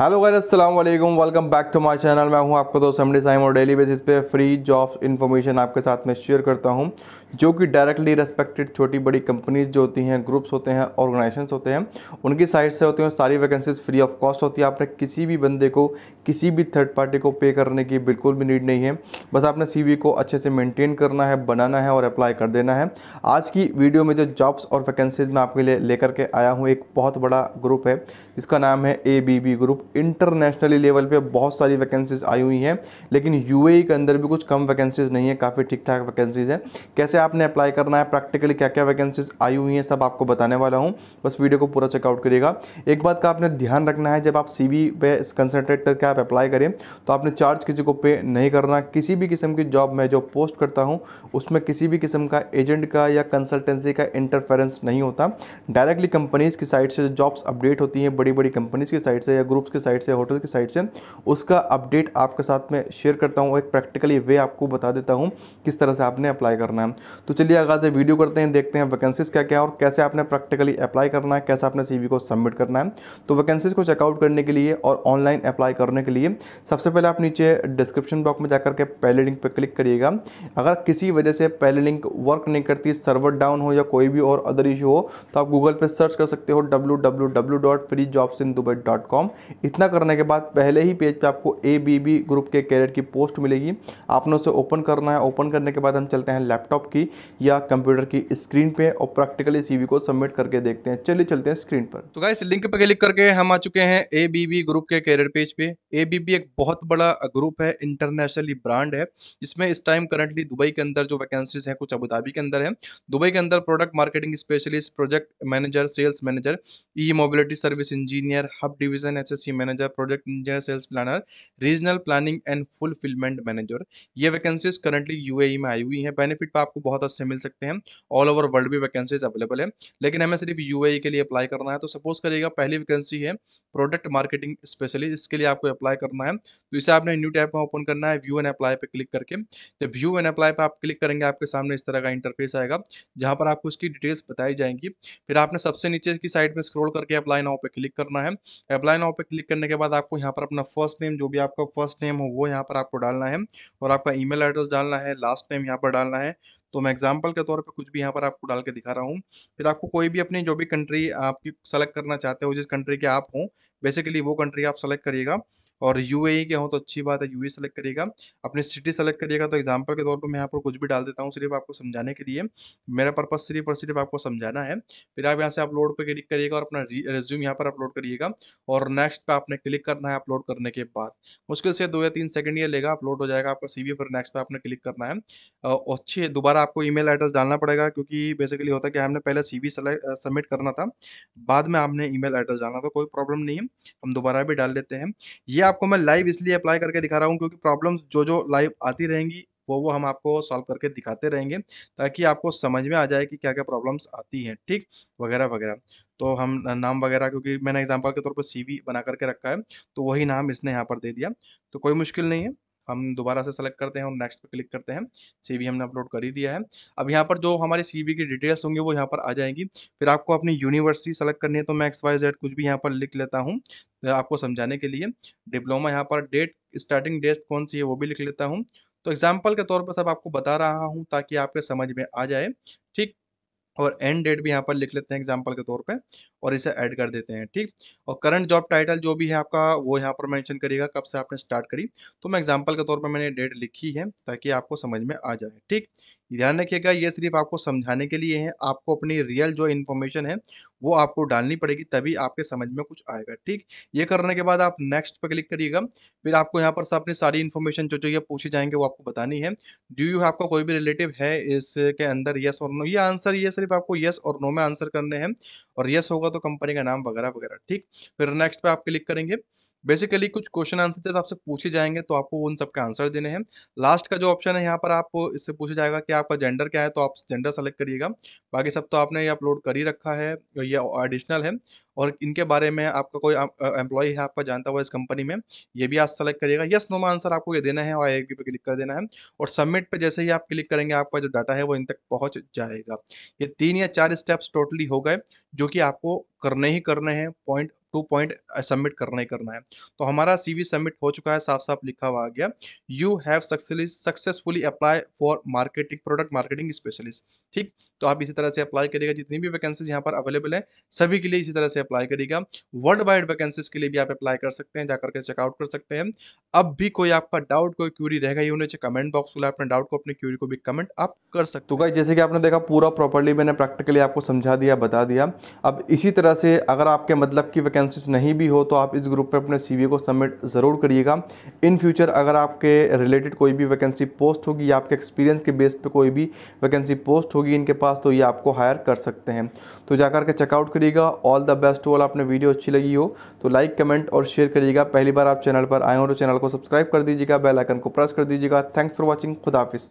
hello guys अस्सलाम वालेकुम welcome back to my channel मैं हूं आपका दोस्त एमडी साइम और डेली बेसिस पे फ्री जॉब इन्फॉर्मेशन आपके साथ में शेयर करता हूं जो कि डायरेक्टली रेस्पेक्टेड छोटी बड़ी कंपनीज जो होती हैं ग्रुप्स होते हैं ऑर्गेनाइजेशन होते हैं उनकी साइड से होती हैं सारी वैकेंसीज फ्री ऑफ कॉस्ट होती है आपने किसी भी बंदे को किसी भी थर्ड पार्टी को पे करने की बिल्कुल भी नीड नहीं है बस आपने सी को अच्छे से मेनटेन करना है बनाना है और अप्लाई कर देना है आज की वीडियो में जो जॉब्स और वैकेंसीज मैं आपके लिए लेकर के आया हूँ एक बहुत बड़ा ग्रुप है जिसका नाम है A B B group internationally level पर बहुत सारी वैकेंसीज आई हुई हैं लेकिन यू e के अंदर भी कुछ कम वैकेंसीज नहीं है काफ़ी ठीक ठाक वैकेंसीज हैं कैसे आपने अप्लाई करना है प्रैक्टिकली क्या क्या वैकेंसीज आई हुई हैं सब आपको बताने वाला हूँ बस वीडियो को पूरा चेकआउट करिएगा एक बात का आपने ध्यान रखना है जब आप सी पे कंसनट्रेट करके आप अप्लाई करें तो आपने चार्ज किसी को पे नहीं करना किसी भी किस्म की जॉब मैं जो पोस्ट करता हूँ उसमें किसी भी किस्म का एजेंट का या कंसल्टेंसी का इंटरफेरेंस नहीं होता डायरेक्टली कंपनीज़ की साइड से जॉब्स अपडेट होती हैं बड़ी बड़ी कंपनीज़ की साइड से या ग्रुप्स की साइड से होटल की साइड से उसका अपडेट आपके साथ में शेयर करता हूँ एक प्रैक्टिकली वे आपको बता देता हूँ किस तरह से आपने अप्लाई करना है तो चलिए आगाज वीडियो करते हैं देखते हैं वैकेंसीज क्या क्या और कैसे आपने प्रैक्टिकली अप्लाई करना है कैसे आपने सी को सबमिट करना है तो वैकेंसीज को चेकआउट करने के लिए और ऑनलाइन अप्लाई करने के लिए सबसे पहले आप नीचे डिस्क्रिप्शन बॉक्स में जाकर के पहले लिंक पर क्लिक करिएगा अगर किसी वजह से पहले लिंक वर्क नहीं करती सर्वर डाउन हो या कोई भी और अदर इशू हो तो आप गूगल पर सर्च कर सकते हो डब्ल्यू इतना करने के बाद पहले ही पेज पर आपको ए ग्रुप के कैरियर की पोस्ट मिलेगी आपने उसे ओपन करना है ओपन करने के बाद हम चलते हैं लैपटॉप की की या कंप्यूटर की स्क्रीन पे और प्रैक्टिकली सीवी को सबमिट करके देखते हैं चलिए चलते हैं स्क्रीन पर तो गाइस लिंक पे क्लिक करके हम आ चुके हैं ए ग्रुप के कैरियर पेज पे ए एक बहुत बड़ा ग्रुप है इंटरनेशनली ब्रांड है जिसमें इस टाइम करंटली दुबई के अंदर जो वैकेंसीज है कुछ अबुधाबी के अंदर है दुबई के अंदर product marketing specialist project manager sales manager E mobility service engineer hub division H manager project engineer sales planner regional planning and fulfilment manager ये वैकेंसीज करंटली यूएई में आई हुई है बेनिफिट पर आपको बहुत अच्छे मिल सकते हैं ऑल ओवर वर्ल्ड भी वैकेंसीज अवेलेबल है लेकिन हमें सिर्फ यू e के लिए अप्लाई करना है तो सपोज करिएगा पहली वैकेंसी है प्रोडक्ट मार्केटिंग स्पेशलिस्ट इसके लिए आपको अप्लाई करना है तो इसे आपने न्यू टैप में ओपन करना है व्यू एंड अप्लाई पर क्लिक करके जब व्यू एंड अप्लाई पर आप क्लिक करेंगे आपके सामने इस तरह का इंटरफेस आएगा जहाँ पर आपको उसकी डिटेल्स बताई जाएंगी फिर आपने सबसे नीचे की साइड में स्क्रोल करके अप्लाई नाव पर क्लिक करना है अप्लाई नाव पर क्लिक करने के बाद आपको यहाँ पर अपना फर्स्ट नेम जो भी आपका फर्स्ट नेम हो वो यहाँ पर आपको डालना है और आपका ईमेल एड्रेस डालना है लास्ट नेम यहाँ पर डालना है तो मैं एग्जाम्पल के तौर पर कुछ भी यहाँ पर आपको डाल के दिखा रहा हूँ फिर आपको कोई भी अपनी जो भी कंट्री आप सेलेक्ट करना चाहते हो जिस कंट्री के आप हों बेसिकली वो कंट्री आप सेलेक्ट करिएगा और यू e के हों तो अच्छी बात है यू सेलेक्ट e करिएगा अपनी सिटी सेलेक्ट करिएगा तो एग्जाम्पल के तौर पर मैं यहाँ पर कुछ भी डाल देता हूँ सिर्फ आपको समझाने के लिए मेरा पर्पज सिर्फ और सिर्फ आपको समझाना है फिर आप यहाँ से अपलोड पर क्लिक करिएगा और अपना रेज्यूम यहाँ पर अपलोड करिएगा और नेक्स्ट पर आपने क्लिक करना है अपलोड करने के बाद मुश्किल से दो या तीन सेकेंड ये लेगा अपलोड हो जाएगा आपका सी फिर नेक्स्ट पर आपने क्लिक करना है अच्छे दोबारा आपको ईमेल एड्रेस डालना पड़ेगा क्योंकि बेसिकली होता है कि हमने पहले सी वी सबमिट करना था बाद में आपने ईमेल एड्रेस डालना था तो कोई प्रॉब्लम नहीं है हम दोबारा भी डाल लेते हैं ये आपको मैं लाइव इसलिए अप्लाई करके दिखा रहा हूँ क्योंकि प्रॉब्लम जो जो लाइव आती रहेंगी वो वो हम आपको सॉल्व करके दिखाते रहेंगे ताकि आपको समझ में आ जाए कि क्या क्या प्रॉब्लम्स आती हैं ठीक वगैरह वगैरह तो हम नाम वगैरह क्योंकि मैंने एग्जाम्पल के तौर पर सीवी बना करके रखा है तो वही नाम इसने यहाँ पर दे दिया तो कोई मुश्किल नहीं है हम दोबारा से सेलेक्ट करते हैं और नेक्स्ट पर क्लिक करते हैं सी हमने अपलोड कर ही दिया है अब यहाँ पर जो हमारे सी की डिटेल्स होंगी वो यहाँ पर आ जाएंगी फिर आपको अपनी यूनिवर्सिटी सेलेक्ट करनी है तो मैं एक्स वाई जेड कुछ भी यहाँ पर लिख लेता हूँ आपको समझाने के लिए डिप्लोमा यहाँ पर डेट स्टार्टिंग डेट कौन सी है वो भी लिख लेता हूँ तो एग्जाम्पल के तौर पर सब आपको बता रहा हूँ ताकि आपके समझ में आ जाए और एंड डेट भी यहाँ पर लिख लेते हैं एग्जाम्पल के तौर पे और इसे ऐड कर देते हैं ठीक और करंट जॉब टाइटल जो भी है आपका वो यहाँ पर मेंशन करिएगा कब से आपने स्टार्ट करी तो मैं एग्जाम्पल के तौर पे मैंने डेट लिखी है ताकि आपको समझ में आ जाए ठीक ध्यान रखिएगा ये सिर्फ आपको समझाने के लिए है आपको अपनी रियल जो इन्फॉर्मेशन है वो आपको डालनी पड़ेगी तभी आपके समझ में कुछ आएगा ठीक ये करने के बाद आप नेक्स्ट पर क्लिक करिएगा फिर आपको यहाँ पर अपनी सारी इन्फॉर्मेशन जो जो ये पूछे जाएंगे वो आपको बतानी है ड्यू यू आपका कोई भी रिलेटिव है इसके अंदर येस और नो ये आंसर ये सिर्फ आपको यस और नो में आंसर करने हैं और यस होगा तो कंपनी का नाम वगैरह वगैरह ठीक फिर नेक्स्ट पे आप क्लिक करेंगे बेसिकली कुछ क्वेश्चन आंसर तो आपसे पूछे जाएंगे तो आपको उन सबके आंसर देने हैं लास्ट का जो ऑप्शन है यहाँ पर आप इससे पूछा जाएगा कि आपका जेंडर क्या है तो आप जेंडर सेलेक्ट करिएगा बाकी सब तो आपने ये अपलोड कर ही रखा है ये एडिशनल है और इनके बारे में आपका कोई एम्प्लॉई है आपका जानता हुआ इस कंपनी में ये भी आप सेलेक्ट करिएगा यस नो आंसर आपको ये देना है और आई पे क्लिक कर देना है और सबमिट पर जैसे ही आप क्लिक करेंगे आपका जो डाटा है वो इन तक पहुँच जाएगा ये तीन या चार स्टेप्स टोटली हो गए जो कि आपको करने ही करने हैं पॉइंट टू पॉइंट सबमिट करना ही करना है तो हमारा सीवी सबमिट हो चुका है साफ साफ लिखा हुआ आ गया you have successfully apply for marketing product marketing specialist ठीक तो आप इसी तरह से अप्लाई करिएगा जितनी भी वैकेंसीज यहाँ पर अवेलेबल है सभी के लिए इसी तरह से अप्लाई करिएगा वर्ल्ड वाइड वैकेंसीज के लिए भी आप अप्लाई कर सकते हैं जाकर के चेकआउट कर सकते हैं अब भी कोई आपका डाउट कोई क्यूरी रहेगा ये उन्हें कमेंट बॉक्स खुला अपने डाउट को अपने क्यूरी को भी कमेंट आप कर सकते हो तो जैसे कि आपने देखा पूरा प्रॉपरली मैंने प्रैक्टिकली आपको समझा दिया बता दिया अब इसी तरह तरह से अगर आपके मतलब की वैकेंसीज नहीं भी हो तो आप इस ग्रुप पर अपने सी को सबमिट ज़रूर करिएगा इन फ्यूचर अगर आपके रिलेटेड कोई भी वैकेंसी पोस्ट होगी या आपके एक्सपीरियंस के बेस पर कोई भी वैकेंसी पोस्ट होगी इनके पास तो ये आपको हायर कर सकते हैं तो जाकर के चेकआउट करिएगा ऑल द बेस्ट ऑल आपने वीडियो अच्छी लगी हो तो लाइक कमेंट और शेयर करिएगा पहली बार आप चैनल पर आए हो तो चैनल को सब्सक्राइब कर दीजिएगा बेलाइकन को प्रेस कर दीजिएगा थैंक्स फॉर वॉचिंग खुदाफिस